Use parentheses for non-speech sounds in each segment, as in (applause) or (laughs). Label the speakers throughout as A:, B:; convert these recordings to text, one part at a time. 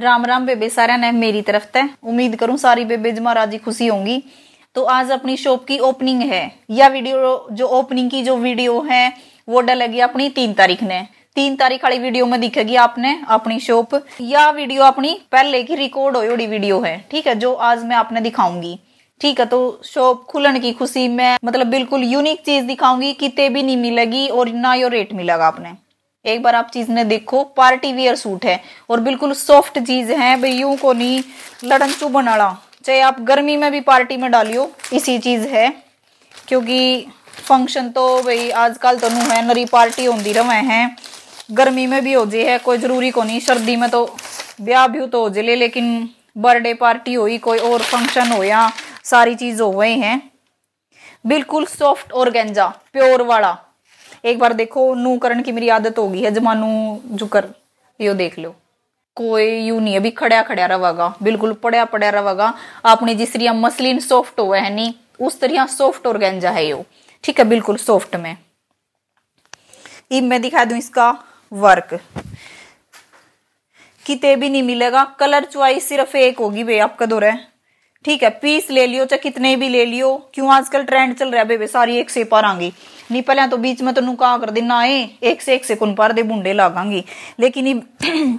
A: राम राम बेबे सारे ने मेरी तरफ ते उम्मीद करूं सारी बेबे जमा खुशी होंगी तो आज अपनी शॉप की ओपनिंग है या वीडियो जो ओपनिंग की जो वीडियो है वो डलेगी अपनी तीन तारीख ने तीन तारीख वाली वीडियो में दिखेगी आपने अपनी शॉप यह वीडियो अपनी पहले की रिकॉर्ड हो वीडियो है ठीक है जो आज मैं आपने दिखाऊंगी ठीक है तो शॉप खुलन की खुशी में मतलब बिल्कुल यूनिक चीज दिखाऊंगी कितने भी नहीं मिलेगी और ना यो रेट मिलेगा आपने एक बार आप चीज ने देखो पार्टी वियर सूट है और बिल्कुल सॉफ्ट चीज है भाई यूं को नहीं चू बनाड़ा चाहे आप गर्मी में भी पार्टी में डालियो इसी चीज है क्योंकि फंक्शन तो भाई आजकल तो नू है नरी पार्टी होती रवे है गर्मी में भी हो जे है कोई जरूरी को नहीं सर्दी में तो ब्याह ब्यू तो हो जाए लेकिन बर्थडे पार्टी हुई कोई और फंक्शन हो या सारी चीज़ हो गए हैं बिल्कुल सॉफ्ट और गेंजा प्योर वाला एक बार देखो नू करण की मेरी आदत हो गई है जमानू जुकर यो देख लो कोई यू नहीं अभी खड़ा खड़ा रहेगा बिल्कुल पड़ा पड़ा रहेगा आपने जिस तरह मसलिन सॉफ्ट हो है नी उस तरह सॉफ्ट और गेंजा है यो ठीक है बिल्कुल सॉफ्ट में इब मैं दिखा दू इसका वर्क कितने भी नहीं मिलेगा कलर चॉइस सिर्फ एक होगी भाई आपका दो है ठीक है पीस ले लियो चाहे कितने भी ले लियो क्यों आजकल ट्रेंड चल रहा है बेबे सारी एक से पर आगी नहीं पहले तो बीच में तो नुका कर देना है एक से एक से कुन पर दे बूंडे लागांगी लेकिन (clears throat)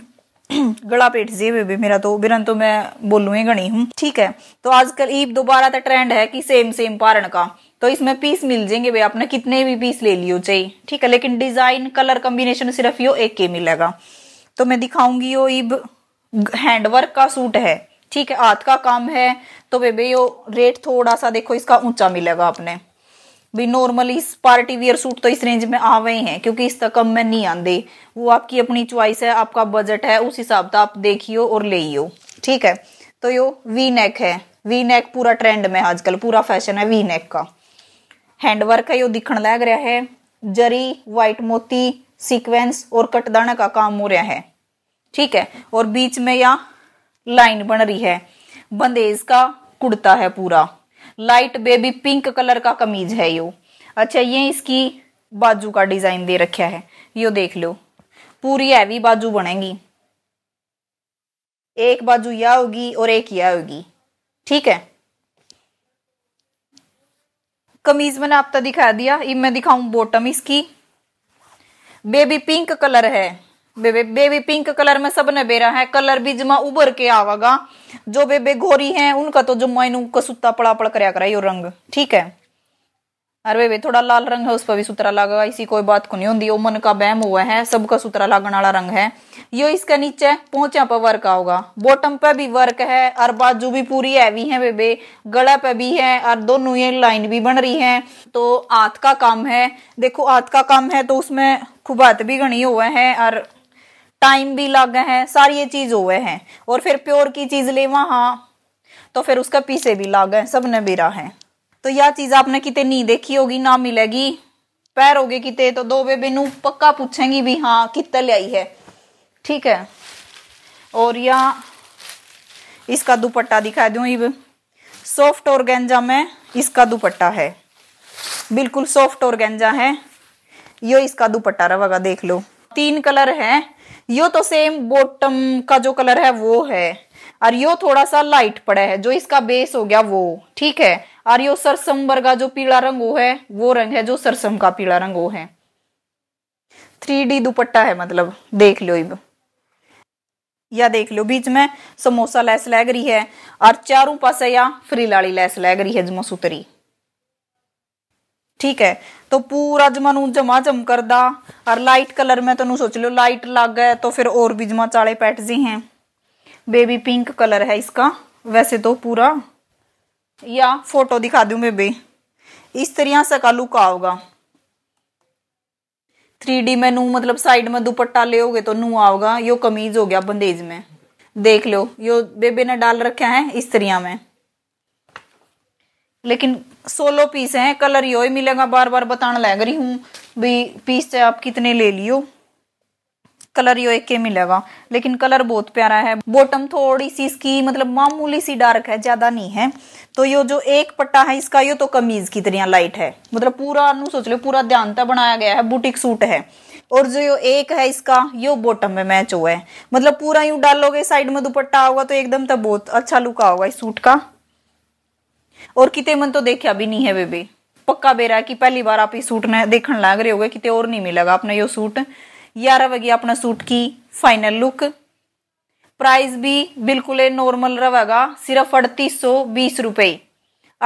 A: गला पेट जे बेबे मेरा तो बिरन तो मैं बोलूँ गणी हूँ ठीक है तो आजकल ईब दोबारा तो ट्रेंड है कि सेम सेम पारण का तो इसमें पीस मिल जाएंगे भाई आपने कितने भी पीस ले लियो चाहिए ठीक है लेकिन डिजाइन कलर कॉम्बिनेशन सिर्फ यो एक के मिलेगा तो मैं दिखाऊंगी यो ईब हैंडवर्क का सूट है ठीक है हाथ का काम है तो बेबे यो रेट थोड़ा सा देखो इसका ऊंचा मिलेगा आपने भी नॉर्मली इस पार्टी वियर सूट तो इस रेंज में आवे हैं क्योंकि इस तक कम में नहीं आंदे वो आपकी अपनी चॉइस है आपका बजट है उस हिसाब से आप देखियो और ले ठीक है तो यो वी नेक है वी नेक पूरा ट्रेंड में आजकल पूरा फैशन है वी नेक का हैंडवर्क है यो दिखण लग रहा है जरी वाइट मोती सीक्वेंस और कटदाना का काम हो रहा है ठीक है और बीच में या लाइन बन रही है बंदेज का कुर्ता है पूरा लाइट बेबी पिंक कलर का कमीज है यो अच्छा ये इसकी बाजू का डिजाइन दे रखा है यो देख लो पूरी हैवी बाजू बनेगी एक बाजू यह होगी और एक यह होगी ठीक है कमीज मैंने आपका दिखा दिया ये मैं दिखाऊं बॉटम इसकी बेबी पिंक कलर है बेबे बेबी पिंक कलर में सबने बेरा है कलर भी जमा उबर के आवागा जो बेबे गोरी हैं उनका तो जो मैनू का सुता पड़ा पड़ कर करा यो रंग ठीक है अरे बेबे थोड़ा लाल रंग है उस पर भी सुतरा लगा इसी कोई बात को नहीं होती वो मन का बहम हुआ है सबका सुतरा लागने वाला रंग है यो इसका नीचे पोचा पर वर्क आओगा बॉटम पे भी वर्क है और बाजू भी पूरी हैवी है बेबे गला पे भी है और दोनों ये लाइन भी बन रही है तो हाथ का काम है देखो हाथ का काम है तो उसमें खुबात भी गणी हुआ है और टाइम भी लग है सारी ये चीज हुए हैं और फिर प्योर की चीज ले वहां तो फिर उसका पीछे भी लग है सबने बेरा बिरा है तो यह चीज आपने कितने नहीं देखी होगी ना मिलेगी पैर गए कितने तो दो बेबे नू पक्का पूछेंगी भी हाँ कितने ले आई है ठीक है और यह इसका दुपट्टा दिखा दू इब सॉफ्ट और गेंजा में इसका दुपट्टा है बिल्कुल सॉफ्ट और गेंजा है यो इसका दुपट्टा रहेगा देख लो तीन कलर है यो तो सेम बॉटम का जो कलर है वो है और यो थोड़ा सा लाइट पड़ा है जो इसका बेस हो गया वो ठीक है और यो सरसम का जो पीला रंग वो है वो रंग है जो सरसम का पीला रंग वो है थ्री डी दुपट्टा है मतलब देख लो इब या देख लो बीच में समोसा लैस लैग रही है और चारों पास या फ्रीलाड़ी लैस लैग रही है जमो सुतरी ठीक है तो पूरा जमा जमा जम कर दा और लाइट कलर में तो सोच लो लाइट लग गए तो फिर और भी जमा चाले पैट जी हैं बेबी पिंक कलर है इसका वैसे तो पूरा या फोटो दिखा दू मैं बे इस तरह से का लुक आओगा थ्री डी में नू मतलब साइड में दुपट्टा ले होगे तो नू आओगा यो कमीज हो गया बंदेज में देख लो यो बेबे ने डाल रखा है इस तरह में लेकिन सोलो पीस हैं कलर यो ही मिलेगा बार बार बताने लग रही हूँ भी पीस चाहे आप कितने ले लियो कलर यो एक के मिलेगा लेकिन कलर बहुत प्यारा है बॉटम थोड़ी सी इसकी मतलब मामूली सी डार्क है ज्यादा नहीं है तो यो जो एक पट्टा है इसका यो तो कमीज की तरह लाइट है मतलब पूरा नु सोच लो पूरा ध्यान तक बनाया गया है बुटीक सूट है और जो यो एक है इसका यो बॉटम में मैच हुआ है मतलब पूरा यू डालोगे साइड में दुपट्टा होगा तो एकदम तो बहुत अच्छा लुक आओगे इस सूट का और किते मन तो देखा भी नहीं है बेबे पक्का बेरा है कि पहली बार आप ये सूट ने देखने लग रहे हो गए कितने और नहीं मिलेगा अपना यो सूट ग्यारह बजे अपना सूट की फाइनल लुक प्राइस भी बिल्कुल नॉर्मल रहेगा सिर्फ अड़तीस सौ बीस रुपए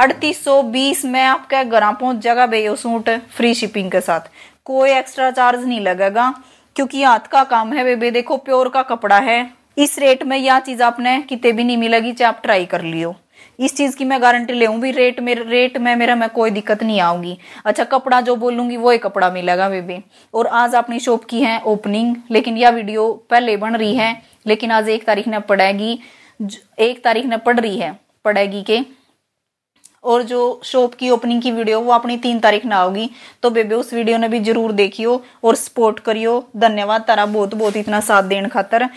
A: अड़तीस सौ बीस में आपके घर पहुंच जाएगा बे यो सूट फ्री शिपिंग के साथ कोई एक्स्ट्रा चार्ज नहीं लगेगा क्योंकि हाथ का काम है बेबे देखो प्योर का कपड़ा है इस रेट में यह चीज आपने कितने भी नहीं मिलेगी चाहे आप ट्राई कर लियो इस चीज़ की मैं गारंटी भी रेट में रेट में मेरा मैं कोई दिक्कत नहीं आऊंगी अच्छा कपड़ा जो बोलूंगी वो ही कपड़ा मिलेगा बेबी और आज अपनी शॉप की है ओपनिंग लेकिन यह वीडियो पहले बन रही है लेकिन आज एक तारीख न पड़ेगी एक तारीख न पड़ रही है पड़ेगी के और जो शॉप की ओपनिंग की वीडियो वो अपनी तीन तारीख ना होगी तो बेबे उस वीडियो ने भी जरूर देखियो और सपोर्ट करियो धन्यवाद तारा बहुत बहुत इतना साथ देने खातर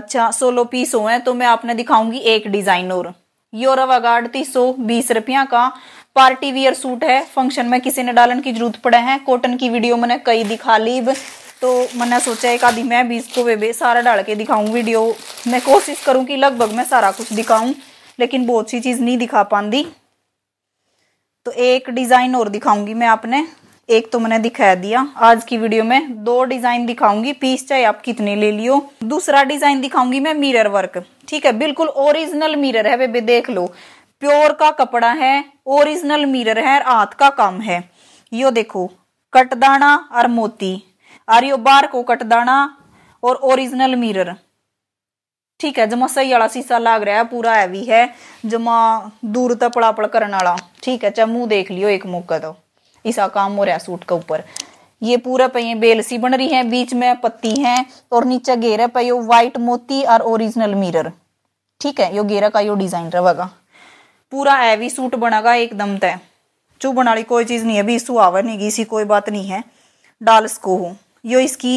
A: अच्छा सोलो पीस हो है तो मैं आपने दिखाऊंगी एक डिज़ाइन और योरा वगाड़ती सौ बीस रुपया का पार्टी वियर सूट है फंक्शन में किसी ने डालन की जरूरत पड़े है कॉटन की वीडियो मैंने कई दिखा ली तो मैंने सोचा एक आधी मैं भी इसको वे बे सारा डाल के दिखाऊं वीडियो मैं कोशिश करूं कि लगभग मैं सारा कुछ दिखाऊं लेकिन बहुत सी चीज़ नहीं दिखा पाती तो एक डिज़ाइन और दिखाऊंगी मैं आपने एक तो मैंने दिखा दिया आज की वीडियो में दो डिजाइन दिखाऊंगी पीस चाहे आप कितने ले लियो दूसरा डिजाइन दिखाऊंगी मैं मिरर वर्क ठीक है बिल्कुल ओरिजिनल मिरर है बेबे देख लो प्योर का कपड़ा है ओरिजिनल मिरर है हाथ का काम है यो देखो कटदाना और मोती और यो बार को कटदाना और ओरिजिनल मिरर ठीक है जमा सही वाला शीशा लाग रहा है पूरा हैवी है जमा दूर तक पड़ापड़ करने वाला ठीक है चाहे मुंह देख लियो एक मौका तो इसका काम हो रहा है सूट के ऊपर ये पूरा पे बेल सी बन रही है बीच में पत्ती है और नीचे घेरा यो व्हाइट मोती और ओरिजिनल मिरर ठीक है यो घेरा का यो डिजाइन रहेगा पूरा एवी सूट बनेगा एकदम तय चू बना कोई चीज़ नहीं है अभी सुहावर नहीं गई कोई बात नहीं है डालस को हो यो इसकी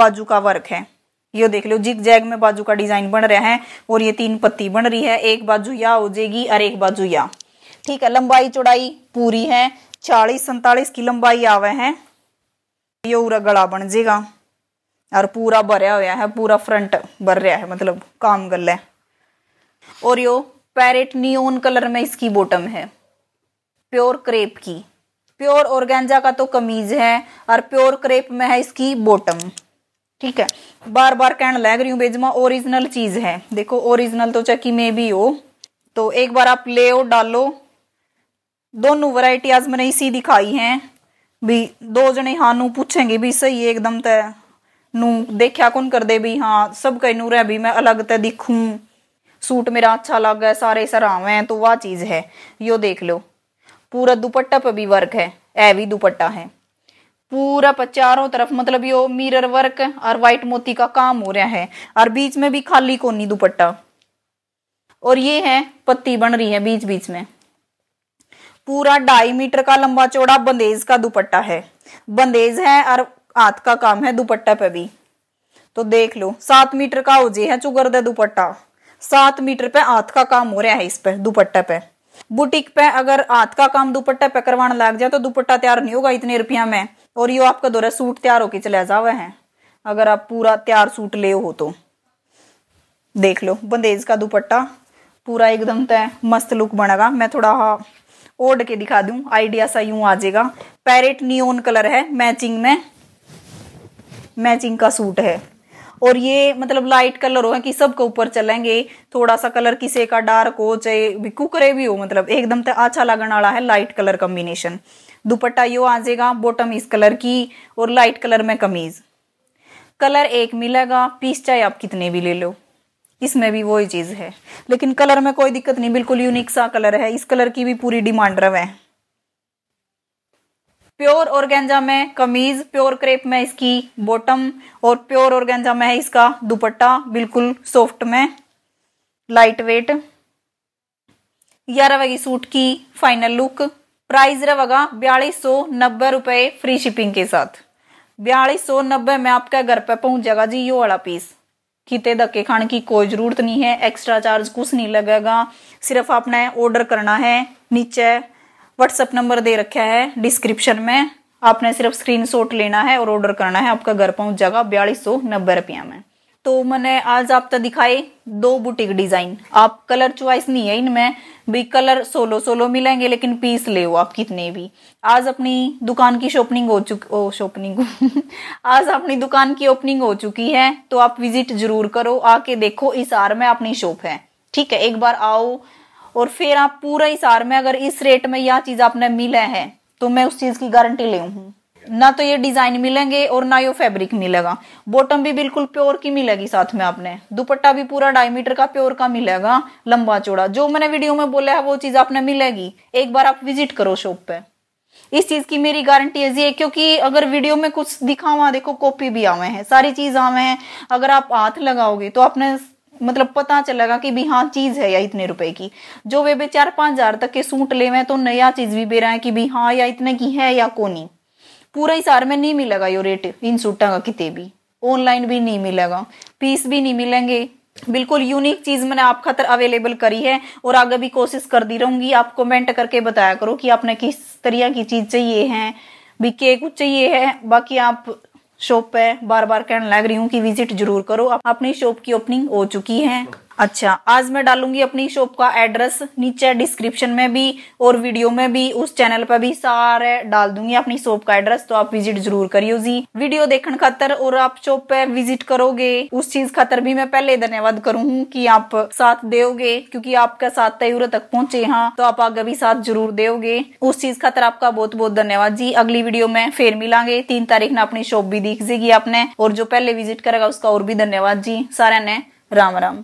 A: बाजू का वर्क है ये देख लो जिग जैग में बाजू का डिजाइन बन रहा है और ये तीन पत्ती बन रही है एक बाजू या हो जाएगी और एक बाजू या ठीक है लंबाई चौड़ाई पूरी है चालीस सैतालीस की लंबाई आवे है ये पूरा गला बन जाएगा और पूरा भरया हुआ है पूरा फ्रंट भर रहा है मतलब काम कर ले और यो पैरेट नियोन कलर में इसकी बॉटम है प्योर क्रेप की प्योर ऑर्गेंजा का तो कमीज है और प्योर क्रेप में है इसकी बॉटम ठीक है बार बार कहने लग रही हूँ बेजमा ओरिजिनल चीज है देखो ओरिजिनल तो चक्की में भी हो तो एक बार आप ले डालो दोनों वैरायटी आज मैंने इसी दिखाई हैं भी दो जने हाँ नू पूछेंगे भी सही एकदम तय नू देखा कौन कर दे भी हाँ सब कहीं नू रह भी मैं अलग तय दिखूं सूट मेरा अच्छा लग है सारे सराव हैं तो वह चीज़ है यो देख लो पूरा दुपट्टा पे भी वर्क है ए भी दुपट्टा है पूरा चारों तरफ मतलब यो मिरर वर्क और वाइट मोती का काम हो रहा है और बीच में भी खाली कोनी दुपट्टा और ये है पत्ती बन रही है बीच बीच में पूरा ढाई मीटर का लंबा चौड़ा बंदेज का दुपट्टा है बंदेज है और हाथ का काम है दुपट्टा पे भी तो देख लो सात मीटर का हो जे है चुगरदा दुपट्टा सात मीटर पे हाथ का काम हो रहा है इस पे दुपट्टा पे बुटीक पे अगर हाथ का काम दुपट्टा पे करवाने लग जाए तो दुपट्टा तैयार नहीं होगा इतने रुपया में और यो आपका दोरा सूट तैयार होके चले जावे है अगर आप पूरा तैयार सूट ले हो तो देख लो बंदेज का दुपट्टा पूरा एकदम तय मस्त लुक बनेगा मैं थोड़ा हाँ ओढ़ के दिखा दू आइडिया सा यूं आ जाएगा पैरेट नियोन कलर है मैचिंग में मैचिंग का सूट है और ये मतलब लाइट कलर हो कि सबके ऊपर चलेंगे थोड़ा सा कलर किसी का डार्क हो चाहे कुकरे भी हो मतलब एकदम तो अच्छा लगने वाला है लाइट कलर कॉम्बिनेशन दुपट्टा यो आ जाएगा बॉटम इस कलर की और लाइट कलर में कमीज कलर एक मिलेगा पीस चाहे आप कितने भी ले लो इसमें भी वही चीज़ है लेकिन कलर में कोई दिक्कत नहीं बिल्कुल यूनिक सा कलर है इस कलर की भी पूरी डिमांड रव है प्योर ऑर्गेंजा में कमीज प्योर क्रेप में इसकी बॉटम और प्योर ऑर्गेंजा में है इसका दुपट्टा बिल्कुल सॉफ्ट में लाइट वेट यह रहेगी सूट की फाइनल लुक प्राइस रहेगा बयालीस सौ नब्बे रुपए फ्री शिपिंग के साथ बयालीस सौ नब्बे में आपका घर पर पहुंच जाएगा जी यो वाला पीस किते धक्के खाने की कोई ज़रूरत नहीं है एक्स्ट्रा चार्ज कुछ नहीं लगेगा सिर्फ आपने ऑर्डर करना है नीचे व्हाट्सअप नंबर दे रखा है डिस्क्रिप्शन में आपने सिर्फ स्क्रीनशॉट लेना है और ऑर्डर करना है आपका घर पहुंच जाएगा बयालीस सौ नब्बे रुपया में तो मैंने आज आप तक तो दिखाई दो बुटीक डिजाइन आप कलर चॉइस नहीं है इनमें भी कलर सोलो सोलो मिलेंगे लेकिन पीस ले आप कितने भी आज अपनी दुकान की शॉपनिंग हो चुकी शॉपनिंग (laughs) आज अपनी दुकान की ओपनिंग हो चुकी है तो आप विजिट जरूर करो आके देखो इस आर में अपनी शॉप है ठीक है एक बार आओ और फिर आप पूरा इस आर में अगर इस रेट में यह चीज आपने मिला है तो मैं उस चीज की गारंटी ले हूं ना तो ये डिजाइन मिलेंगे और ना ये फैब्रिक मिलेगा बॉटम भी बिल्कुल प्योर की मिलेगी साथ में आपने दुपट्टा भी पूरा डायमीटर का प्योर का मिलेगा लंबा चौड़ा जो मैंने वीडियो में बोला है वो चीज आपने मिलेगी एक बार आप विजिट करो शॉप पे इस चीज की मेरी गारंटी है क्योंकि अगर वीडियो में कुछ दिखावा देखो कॉपी भी आवे हैं सारी चीज आवे हैं अगर आप हाथ लगाओगे तो आपने मतलब पता चलेगा कि भी हाँ चीज है या इतने रुपए की जो वे बेचार पांच हजार तक के सूट हुए तो नया चीज भी बेरा है कि भी हाँ या इतने की है या कोनी पूरा सार में नहीं मिलेगा यो रेट इन सूटा का कितने भी ऑनलाइन भी नहीं मिलेगा पीस भी नहीं मिलेंगे बिल्कुल यूनिक चीज मैंने आप खातर अवेलेबल करी है और आगे भी कोशिश कर दी रहूंगी आप कमेंट करके बताया करो कि आपने किस तरह की चीज चाहिए है भी के कुछ चाहिए है बाकी आप शॉप पे बार बार कहने लग रही हूँ कि विजिट जरूर करो अपनी शॉप की ओपनिंग हो चुकी है अच्छा आज मैं डालूंगी अपनी शॉप का एड्रेस नीचे डिस्क्रिप्शन में भी और वीडियो में भी उस चैनल पर भी सारे डाल दूंगी अपनी शॉप का एड्रेस तो आप विजिट जरूर करियो जी वीडियो देखने खातर और आप शॉप पे विजिट करोगे उस चीज खातर भी मैं पहले धन्यवाद करूँ की आप साथ दोगे क्योंकि आपका साथ तयूर तक पहुंचे हाँ तो आप आगे भी साथ जरूर दोगे उस चीज खातर आपका बहुत बहुत धन्यवाद जी अगली वीडियो में फिर मिलांगे तीन तारीख ने अपनी शॉप भी दिख जाएगी आपने और जो पहले विजिट करेगा उसका और भी धन्यवाद जी सारा ने राम राम